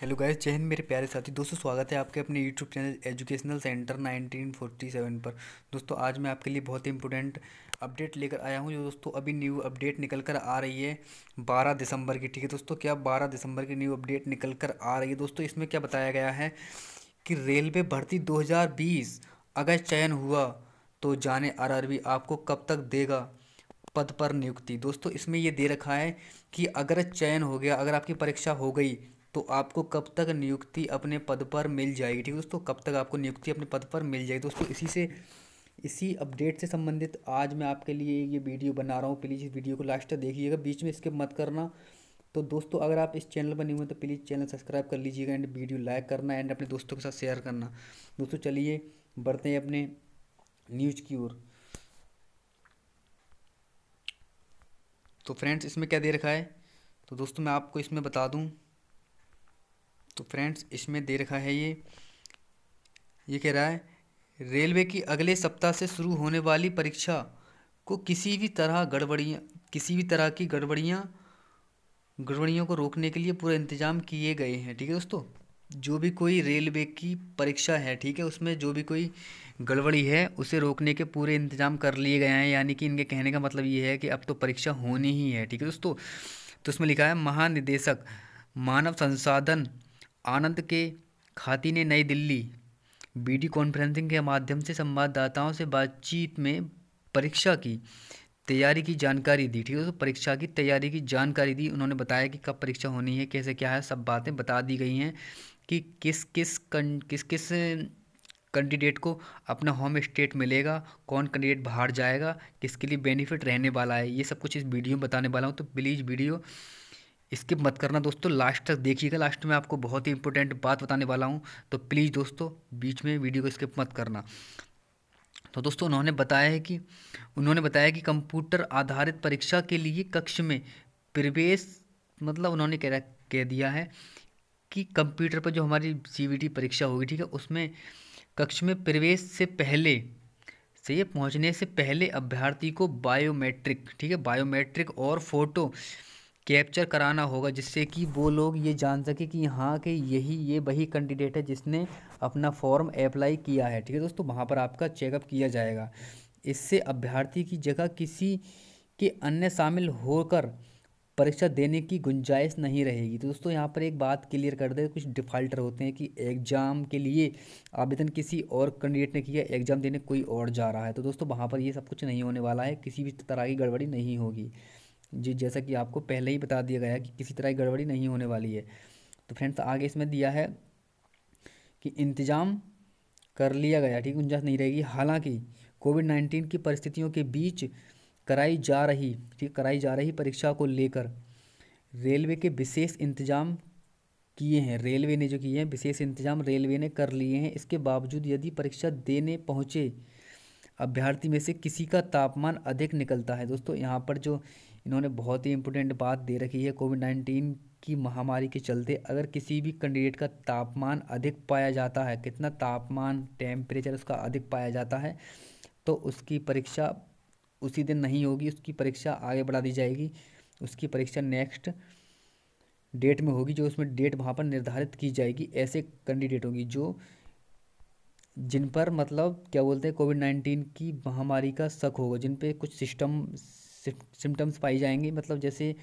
hello guys जय हिंद मेरे प्यारे साथी दोस्तों स्वागत है आपके अपने यूट्यूब चैनल एजुकेशनल सेंटर 1947 पर दोस्तों आज मैं आपके लिए बहुत ही इंपॉर्टेंट अपडेट लेकर आया हूं जो दोस्तों अभी न्यू अपडेट निकल कर आ रही है 12 दिसंबर की ठीक है दोस्तों क्या 12 दिसंबर की न्यू अपडेट निकल कर आ रही है दोस्तों इसमें क्या बताया गया है कि रेलवे भर्ती दो अगर चयन हुआ तो जाने आर आपको कब तक देगा पद पर नियुक्ति दोस्तों इसमें ये दे रखा है कि अगर चयन हो गया अगर आपकी परीक्षा हो गई तो आपको कब तक नियुक्ति अपने पद पर मिल जाएगी ठीक है दोस्तों कब तक आपको नियुक्ति अपने पद पर मिल जाएगी दोस्तों इसी से इसी अपडेट से संबंधित आज मैं आपके लिए ये वीडियो बना रहा हूँ प्लीज़ इस वीडियो को लास्ट तक देखिएगा बीच में स्किप मत करना तो दोस्तों अगर आप इस चैनल पर नहीं हुए तो प्लीज़ चैनल सब्सक्राइब कर लीजिएगा एंड वीडियो लाइक करना एंड अपने दोस्तों के साथ शेयर करना दोस्तों चलिए बढ़ते हैं अपने न्यूज की ओर तो फ्रेंड्स इसमें क्या दे रखा है तो दोस्तों मैं आपको इसमें बता दूं तो फ्रेंड्स इसमें दे रखा है ये ये कह रहा है रेलवे की अगले सप्ताह से शुरू होने वाली परीक्षा को किसी भी तरह गड़बड़ियाँ किसी भी तरह की गड़बड़ियाँ गड़बड़ियों को रोकने के लिए पूरा इंतजाम किए गए हैं ठीक है दोस्तों जो भी कोई रेलवे की परीक्षा है ठीक है उसमें जो भी कोई गड़बड़ी है उसे रोकने के पूरे इंतजाम कर लिए गए हैं यानी कि इनके कहने का मतलब ये है कि अब तो परीक्षा होनी ही है ठीक है दोस्तों तो उसमें लिखा है महानिदेशक मानव संसाधन आनंद के खाती ने नई दिल्ली वीडियो कॉन्फ्रेंसिंग के माध्यम से संवाददाताओं से बातचीत में परीक्षा की तैयारी की जानकारी दी ठीक है तो परीक्षा की तैयारी की जानकारी दी उन्होंने बताया कि कब परीक्षा होनी है कैसे क्या है सब बातें बता दी गई हैं कि किस किस कं, किस किस कैंडिडेट को अपना होम स्टेट मिलेगा कौन कैंडिडेट बाहर जाएगा किसके लिए बेनिफिट रहने वाला है ये सब कुछ इस वीडियो में बताने वाला हूँ तो प्लीज़ वीडियो स्किप मत करना दोस्तों लास्ट तक देखिएगा लास्ट में आपको बहुत ही इंपॉर्टेंट बात बताने वाला हूँ तो प्लीज़ दोस्तों बीच में वीडियो को स्किप मत करना तो दोस्तों उन्होंने बताया है कि उन्होंने बताया कि कंप्यूटर आधारित परीक्षा के लिए कक्ष में प्रवेश मतलब उन्होंने कह कह दिया है कि कंप्यूटर पर जो हमारी सी परीक्षा होगी ठीक है उसमें कक्ष में प्रवेश से पहले से ये पहुंचने से पहले अभ्यर्थी को बायोमेट्रिक ठीक है बायोमेट्रिक और फोटो कैप्चर कराना होगा जिससे कि वो लोग ये जान सके कि हाँ कि यही ये वही कैंडिडेट है जिसने अपना फॉर्म अप्लाई किया है ठीक है दोस्तों वहाँ पर आपका चेकअप किया जाएगा इससे अभ्यर्थी की जगह किसी के अन्य शामिल होकर परीक्षा देने की गुंजाइश नहीं रहेगी तो दोस्तों यहाँ पर एक बात क्लियर कर दे कुछ डिफ़ाल्टर होते हैं कि एग्ज़ाम के लिए आवेदन किसी और कैंडिडेट ने किया एग्ज़ाम देने कोई और जा रहा है तो दोस्तों वहाँ पर ये सब कुछ नहीं होने वाला है किसी भी तरह की गड़बड़ी नहीं होगी जी जैसा कि आपको पहले ही बता दिया गया है कि किसी तरह की गड़बड़ी नहीं होने वाली है तो फ्रेंड्स आगे इसमें दिया है कि इंतज़ाम कर लिया गया ठीक गुंजाश नहीं रहेगी हालांकि कोविड नाइन्टीन की परिस्थितियों के बीच कराई जा रही ठीक कराई जा रही परीक्षा को लेकर रेलवे के विशेष इंतजाम किए हैं रेलवे ने जो किए हैं विशेष इंतजाम रेलवे ने कर लिए हैं इसके बावजूद यदि परीक्षा देने पहुँचे अभ्यर्थी में से किसी का तापमान अधिक निकलता है दोस्तों यहाँ पर जो इन्होंने बहुत ही इंपॉर्टेंट बात दे रखी है कोविड नाइन्टीन की महामारी के चलते अगर किसी भी कैंडिडेट का तापमान अधिक पाया जाता है कितना तापमान टेम्परेचर उसका अधिक पाया जाता है तो उसकी परीक्षा उसी दिन नहीं होगी उसकी परीक्षा आगे बढ़ा दी जाएगी उसकी परीक्षा नेक्स्ट डेट में होगी जो उसमें डेट वहाँ पर निर्धारित की जाएगी ऐसे कैंडिडेट होंगी जो जिन पर मतलब क्या बोलते हैं कोविड नाइन्टीन की महामारी का शक होगा जिन पे कुछ सिस्टम सिम्टम्स पाई जाएंगे मतलब जैसे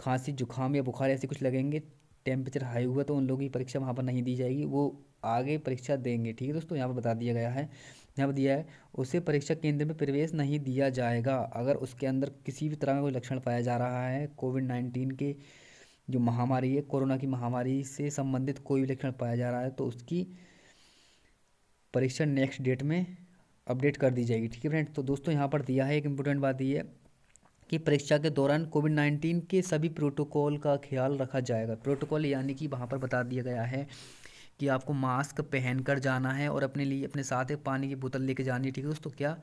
खांसी जुकाम या बुखार ऐसे कुछ लगेंगे टेम्परेचर हाई हुआ तो उन लोगों की परीक्षा वहाँ पर नहीं दी जाएगी वो आगे परीक्षा देंगे ठीक है दोस्तों यहाँ पर बता दिया गया है यहाँ पर दिया है उसे परीक्षा केंद्र में प्रवेश नहीं दिया जाएगा अगर उसके अंदर किसी भी तरह का कोई लक्षण पाया जा रहा है कोविड नाइन्टीन के जो महामारी है कोरोना की महामारी से संबंधित कोई भी लक्षण पाया जा रहा है तो उसकी परीक्षा नेक्स्ट डेट में अपडेट कर दी जाएगी ठीक है फ्रेंड तो दोस्तों यहाँ पर दिया है एक इम्पोर्टेंट बात ये है कि परीक्षा के दौरान कोविड नाइन्टीन के सभी प्रोटोकॉल का ख्याल रखा जाएगा प्रोटोकॉल यानी कि वहाँ पर बता दिया गया है कि आपको मास्क पहन कर जाना है और अपने लिए अपने साथ एक पानी की बोतल लेके जानी है ठीक है दोस्तों क्या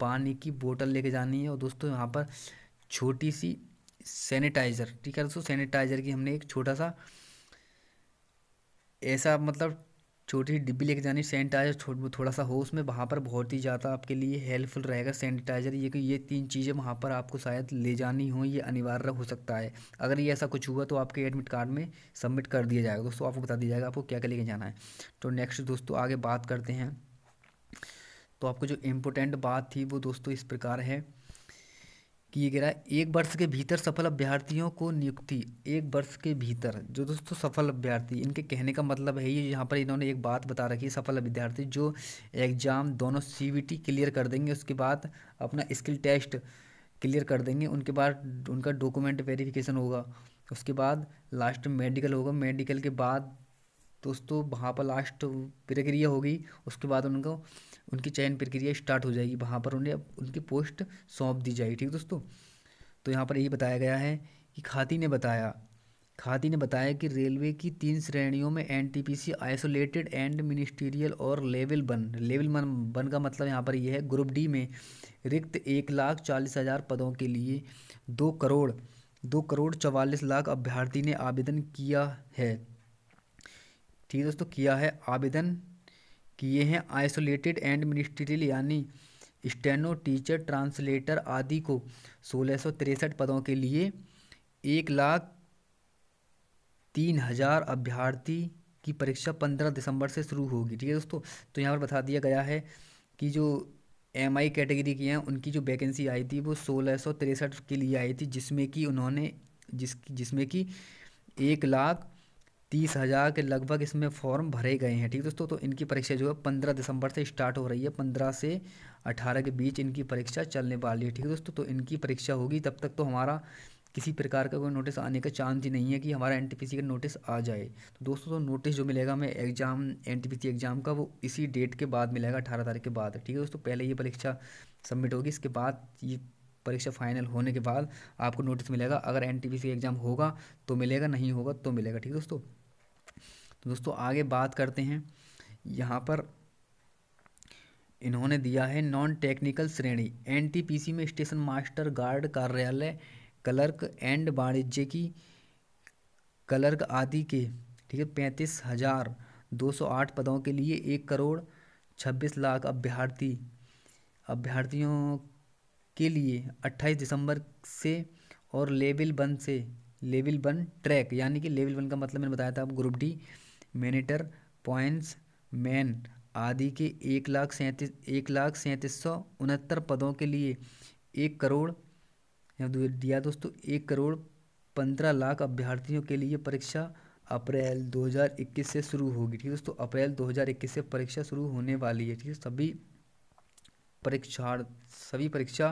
पानी की बोतल लेके जानी है और दोस्तों यहाँ पर छोटी सी सैनिटाइज़र ठीक है दोस्तों सैनिटाइज़र की हमने एक छोटा सा ऐसा मतलब छोटी सी डिब्बी लेके जानी सैनिटाइजर छोट थोड़ा सा हो उसमें वहाँ पर बहुत ही ज़्यादा आपके लिए हेल्पफुल रहेगा सैनिटाइजर ये कि ये तीन चीज़ें वहाँ पर आपको शायद ले जानी हो ये अनिवार्य हो सकता है अगर ये ऐसा कुछ हुआ तो आपके एडमिट कार्ड में सबमिट कर दिया जाएगा दोस्तों आपको बता दिया जाएगा आपको क्या क्या लेके जाना है तो नेक्स्ट दोस्तों आगे बात करते हैं तो आपको जो इम्पोर्टेंट बात थी वो दोस्तों इस प्रकार है किए गए एक वर्ष के भीतर सफल अभ्यर्थियों को नियुक्ति एक वर्ष के भीतर जो दोस्तों सफल अभ्यर्थी इनके कहने का मतलब है ये यहाँ पर इन्होंने एक बात बता रखी है सफल अभ्यर्थी जो एग्ज़ाम दोनों सी क्लियर कर देंगे उसके बाद अपना स्किल टेस्ट क्लियर कर देंगे उनके बाद उनका डॉक्यूमेंट वेरिफिकेशन होगा उसके बाद लास्ट मेडिकल होगा मेडिकल के बाद दोस्तों तो वहाँ पर लास्ट प्रक्रिया होगी उसके बाद उनको उनकी चयन प्रक्रिया स्टार्ट हो जाएगी वहाँ पर उन्हें उनकी पोस्ट सौंप दी जाएगी ठीक दोस्तों तो यहाँ पर यही बताया गया है कि खाती ने बताया खाती ने बताया कि रेलवे की तीन श्रेणियों में एनटीपीसी आइसोलेटेड एंड मिनिस्टीरियल और level one level one one का मतलब यहाँ पर यह है ग्रुप डी में रिक्त एक लाख चालीस हज़ार पदों के लिए दो करोड़ दो करोड़ चवालीस लाख अभ्यर्थी ने आवेदन किया है ठीक है दोस्तों किया है आवेदन किए हैं आइसोलेटेड एंड मिनिस्ट्रियल यानी स्टेनो टीचर ट्रांसलेटर आदि को सोलह पदों के लिए एक लाख तीन हज़ार अभ्यर्थी की परीक्षा पंद्रह दिसंबर से शुरू होगी ठीक है दोस्तों तो यहाँ पर बता दिया गया है कि जो एम आई कैटेगरी की हैं उनकी जो वैकेंसी आई थी वो सोलह सौ तिरसठ के लिए आई थी जिसमें कि उन्होंने जिस जिसमें कि एक लाख तीस हज़ार के लगभग इसमें फॉर्म भरे गए हैं ठीक दोस्तों तो इनकी परीक्षा जो है पंद्रह दिसंबर से स्टार्ट हो रही है पंद्रह से अठारह के बीच इनकी परीक्षा चलने वाली है ठीक है दोस्तों तो इनकी परीक्षा होगी तब तक तो हमारा किसी प्रकार का कोई नोटिस आने का चांस ही नहीं है कि हमारा एन का नोटिस आ जाए तो दोस्तों तो नोटिस जो मिलेगा हमें एग्ज़ाम एन एग्ज़ाम का वो इसी डेट के बाद मिलेगा अठारह तारीख के बाद ठीक है दोस्तों पहले ये परीक्षा सबमिट होगी इसके बाद ये परीक्षा फाइनल होने के बाद आपको नोटिस मिलेगा अगर एन एग्ज़ाम होगा तो मिलेगा नहीं होगा तो मिलेगा ठीक है दोस्तों तो दोस्तों आगे बात करते हैं यहाँ पर इन्होंने दिया है नॉन टेक्निकल श्रेणी एन में स्टेशन मास्टर गार्ड कार्यालय क्लर्क एंड वाणिज्य की क्लर्क आदि के ठीक है पैंतीस हज़ार दो सौ आठ पदों के लिए एक करोड़ छब्बीस लाख अभ्यर्थी अभ्यर्थियों के लिए 28 दिसंबर से और लेवल वन से लेवल वन ट्रैक यानी कि लेवल वन का मतलब मैंने बताया था आप group D maintainer pointsman आदि के एक लाख सैंतीस एक लाख सैंतीस सौ उनहत्तर पदों के लिए एक करोड़ दिया दोस्तों एक करोड़ पंद्रह लाख अभ्यर्थियों के लिए परीक्षा अप्रैल 2021 से शुरू होगी ठीक है दोस्तों अप्रैल 2021 से परीक्षा शुरू होने वाली है ठीक है सभी परीक्षार्थ सभी परीक्षा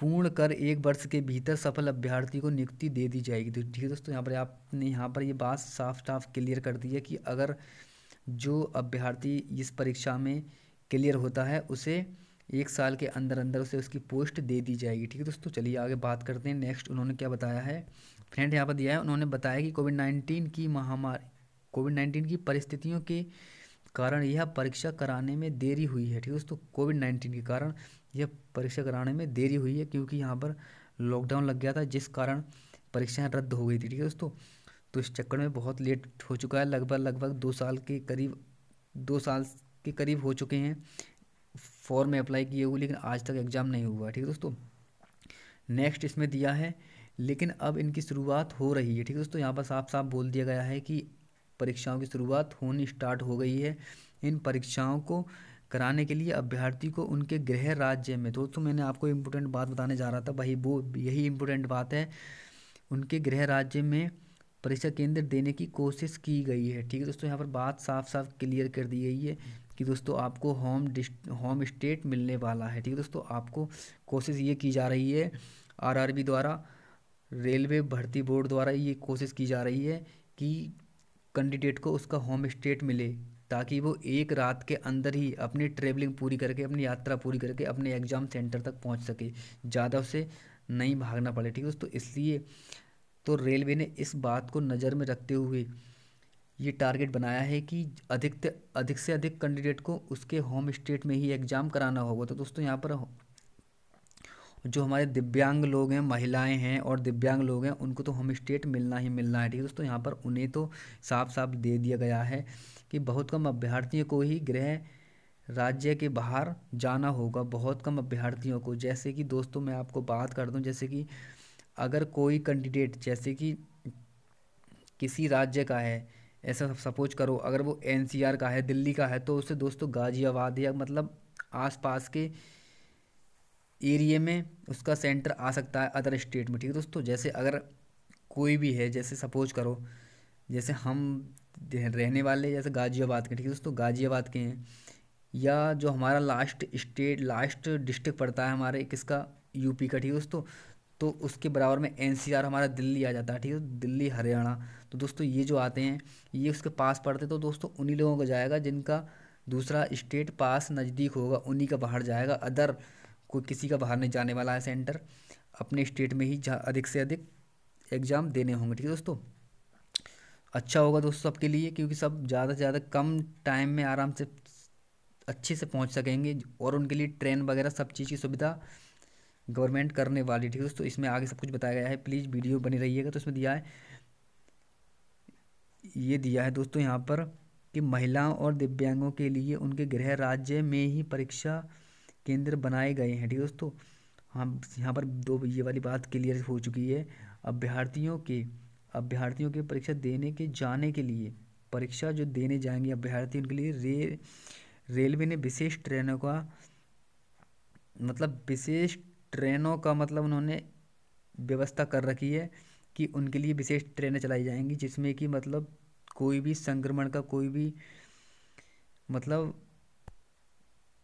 पूर्ण कर एक वर्ष के भीतर सफल अभ्यर्थी को नियुक्ति दे दी जाएगी तो ठीक है दोस्तों यहाँ पर आपने यहाँ पर ये बात साफ साफ क्लियर कर दी है कि अगर जो अभ्यर्थी इस परीक्षा में क्लियर होता है उसे एक साल के अंदर अंदर उसे उसकी पोस्ट दे दी जाएगी ठीक है दोस्तों चलिए आगे बात करते हैं नेक्स्ट उन्होंने क्या बताया है फ्रेंड यहाँ पर दिया है उन्होंने बताया कि कोविड नाइन्टीन की महामारी कोविड नाइन्टीन की परिस्थितियों के कारण यह परीक्षा कराने में देरी हुई है ठीक है दोस्तों कोविड नाइन्टीन के कारण यह परीक्षा कराने में देरी हुई है क्योंकि यहाँ पर लॉकडाउन लग गया था जिस कारण परीक्षाएं रद्द हो गई थी ठीक है दोस्तों तो इस चक्कर में बहुत लेट हो चुका है लगभग लगभग दो साल के करीब दो साल के करीब हो चुके हैं फॉर्म में अप्लाई किए हुए लेकिन आज तक एग्ज़ाम नहीं हुआ ठीक है दोस्तों नेक्स्ट इसमें दिया है लेकिन अब इनकी शुरुआत हो रही है ठीक है दोस्तों यहाँ पर साफ साफ बोल दिया गया है कि परीक्षाओं की शुरुआत होनी स्टार्ट हो गई है इन परीक्षाओं को कराने के लिए अभ्यर्थी को उनके गृह राज्य में दोस्तों मैंने आपको इम्पोर्टेंट बात बताने जा रहा था भाई वो यही इम्पोर्टेंट बात है उनके गृह राज्य में परीक्षा केंद्र देने की कोशिश की गई है ठीक है दोस्तों यहाँ पर बात साफ साफ क्लियर कर दी गई है कि दोस्तों आपको होम डिस्ट होम स्टेट मिलने वाला है ठीक है दोस्तों आपको कोशिश ये की जा रही है आरआरबी द्वारा रेलवे भर्ती बोर्ड द्वारा ये कोशिश की जा रही है कि कैंडिडेट को उसका होम स्टेट मिले ताकि वो एक रात के अंदर ही अपनी ट्रेवलिंग पूरी करके अपनी यात्रा पूरी करके अपने एग्ज़ाम सेंटर तक पहुंच सके ज़्यादा उसे नहीं भागना पड़े ठीक है दोस्तों इसलिए तो रेलवे ने इस बात को नज़र में रखते हुए ये टारगेट बनाया है कि अधिक अधिक से अधिक कैंडिडेट को उसके होम स्टेट में ही एग्ज़ाम कराना होगा तो दोस्तों यहाँ पर जो हमारे दिव्यांग लोग हैं महिलाएं हैं और दिव्यांग लोग हैं उनको तो होम स्टेट मिलना ही मिलना है ठीक है दोस्तों यहाँ पर उन्हें तो साफ साफ दे दिया गया है कि बहुत कम अभ्यर्थियों को ही गृह राज्य के बाहर जाना होगा बहुत कम अभ्यर्थियों को जैसे कि दोस्तों मैं आपको बात कर दूँ जैसे कि अगर कोई कैंडिडेट जैसे कि किसी राज्य का है ऐसा सपोज करो अगर वो एनसीआर का है दिल्ली का है तो उसे दोस्तों गाज़ियाबाद या मतलब आसपास के एरिए में उसका सेंटर आ सकता है अदर स्टेट में ठीक है दोस्तों जैसे अगर कोई भी है जैसे सपोज करो जैसे हम रहने वाले जैसे गाज़ियाबाद के ठीक है दोस्तों गाज़ियाबाद के हैं या जो हमारा लास्ट स्टेट लास्ट डिस्ट्रिक्ट पड़ता है हमारे किसका यूपी का ठीक है दोस्तों तो उसके बराबर में एनसीआर हमारा दिल्ली आ जाता है ठीक है दिल्ली हरियाणा तो दोस्तों ये जो आते हैं ये उसके पास पड़ते तो दोस्तों उन्हीं लोगों को जाएगा जिनका दूसरा स्टेट पास नज़दीक होगा उन्हीं का बाहर जाएगा अदर कोई किसी का बाहर नहीं जाने वाला है सेंटर अपने स्टेट में ही अधिक से अधिक एग्ज़ाम देने होंगे ठीक है दोस्तों अच्छा होगा दोस्तों सबके लिए क्योंकि सब ज़्यादा से ज़्यादा कम टाइम में आराम से अच्छे से पहुंच सकेंगे और उनके लिए ट्रेन वगैरह सब चीज़ की सुविधा गवर्नमेंट करने वाली ठीक है दोस्तों इसमें आगे सब कुछ बताया गया है प्लीज़ वीडियो बनी रहिएगा तो इसमें दिया है ये दिया है दोस्तों यहाँ पर कि महिलाओं और दिव्यांगों के लिए उनके गृह राज्य में ही परीक्षा केंद्र बनाए गए हैं ठीक है दोस्तों हम यहाँ पर दो ये वाली बात क्लियर हो चुकी है अभ्यर्थियों के अभ्यर्थियों के परीक्षा देने के जाने के लिए परीक्षा जो देने जाएंगे अभ्यर्थी उनके लिए रे रेलवे ने विशेष ट्रेनों का मतलब विशेष ट्रेनों का मतलब उन्होंने व्यवस्था कर रखी है कि उनके लिए विशेष ट्रेनें चलाई जाएंगी जिसमें कि मतलब कोई भी संक्रमण का कोई भी मतलब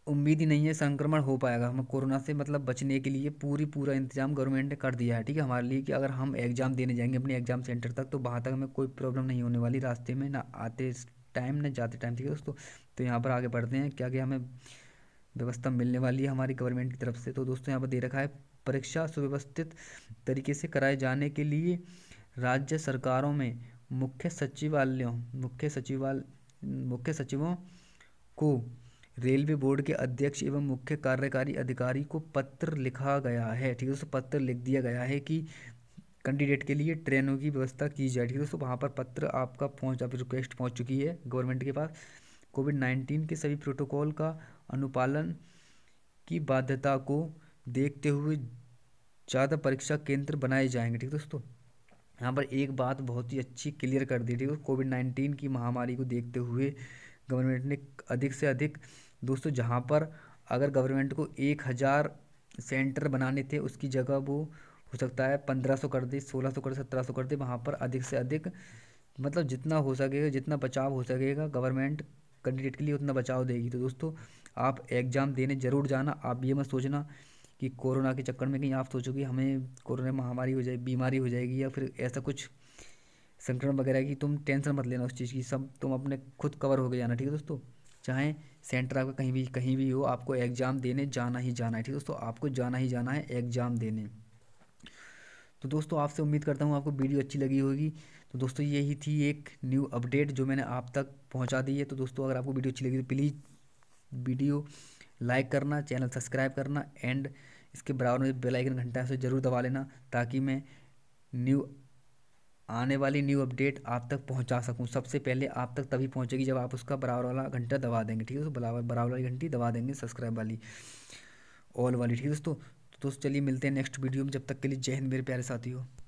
उम्मीद ही नहीं है संक्रमण हो पाएगा हम कोरोना से मतलब बचने के लिए पूरी पूरा इंतजाम गवर्नमेंट ने कर दिया है ठीक है हमारे लिए कि अगर हम एग्ज़ाम देने जाएंगे अपने एग्ज़ाम सेंटर तक तो वहाँ तक हमें कोई प्रॉब्लम नहीं होने वाली रास्ते में ना आते टाइम ना जाते टाइम ठीक है दोस्तों तो यहाँ पर आगे बढ़ते हैं क्या क्या हमें व्यवस्था मिलने वाली है हमारी गवर्नमेंट की तरफ से तो दोस्तों यहाँ पर दे रखा है परीक्षा सुव्यवस्थित तरीके से कराए जाने के लिए राज्य सरकारों में मुख्य सचिवालयों मुख्य सचिवालय मुख्य सचिवों को रेलवे बोर्ड के अध्यक्ष एवं मुख्य कार्यकारी अधिकारी को पत्र लिखा गया है ठीक है दोस्तों पत्र लिख दिया गया है कि कैंडिडेट के लिए ट्रेनों की व्यवस्था की जाए ठीक है दोस्तों वहाँ पर पत्र आपका पहुँच आप रिक्वेस्ट पहुँच चुकी है गवर्नमेंट के पास कोविड नाइन्टीन के सभी प्रोटोकॉल का अनुपालन की बाध्यता को देखते हुए ज़्यादा परीक्षा केंद्र बनाए जाएंगे ठीक है दोस्तों यहाँ पर एक बात बहुत ही अच्छी क्लियर कर दी ठीक है कोविड नाइन्टीन की महामारी को देखते हुए गवर्नमेंट ने अधिक से अधिक दोस्तों जहाँ पर अगर गवर्नमेंट को एक हज़ार सेंटर बनाने थे उसकी जगह वो हो सकता है पंद्रह सौ कर दे सोलह सौ कर दे सत्रह सौ कर दे वहाँ पर अधिक से अधिक मतलब जितना हो सकेगा जितना बचाव हो सकेगा गवर्नमेंट कैंडिडेट के लिए उतना बचाव देगी तो दोस्तों आप एग्ज़ाम देने ज़रूर जाना आप ये मत सोचना कि कोरोना के चक्कर में कहीं आप सोचो कि हमें कोरोना महामारी हो जाए बीमारी हो जाएगी या फिर ऐसा कुछ संक्रमण वगैरह की तुम टेंशन मत लेना उस चीज़ की सब तुम अपने खुद कवर हो गए जाना ठीक है दोस्तों चाहें सेंटर आपका कहीं भी कहीं भी हो आपको एग्ज़ाम देने जाना ही जाना है ठीक है दोस्तों आपको जाना ही जाना है एग्ज़ाम देने तो दोस्तों आपसे उम्मीद करता हूँ आपको वीडियो अच्छी लगी होगी तो दोस्तों यही थी एक न्यू अपडेट जो मैंने आप तक पहुँचा दी है तो दोस्तों अगर आपको वीडियो अच्छी लगी तो प्लीज़ वीडियो लाइक करना चैनल सब्सक्राइब करना एंड इसके बराबर में बेल आइकन घंटा से ज़रूर दबा लेना ताकि मैं न्यू आने वाली न्यू अपडेट आप तक पहुंचा सकूं सबसे पहले आप तक तभी पहुंचेगी जब आप उसका बराबर वाला घंटा दबा देंगे ठीक है दोस्तों बराबर वाली घंटी दबा देंगे सब्सक्राइब वाली ऑल वाली ठीक है दोस्तों तो दोस्तों चलिए मिलते हैं नेक्स्ट वीडियो में जब तक के लिए जय हिंद मेरे प्यारे साथियों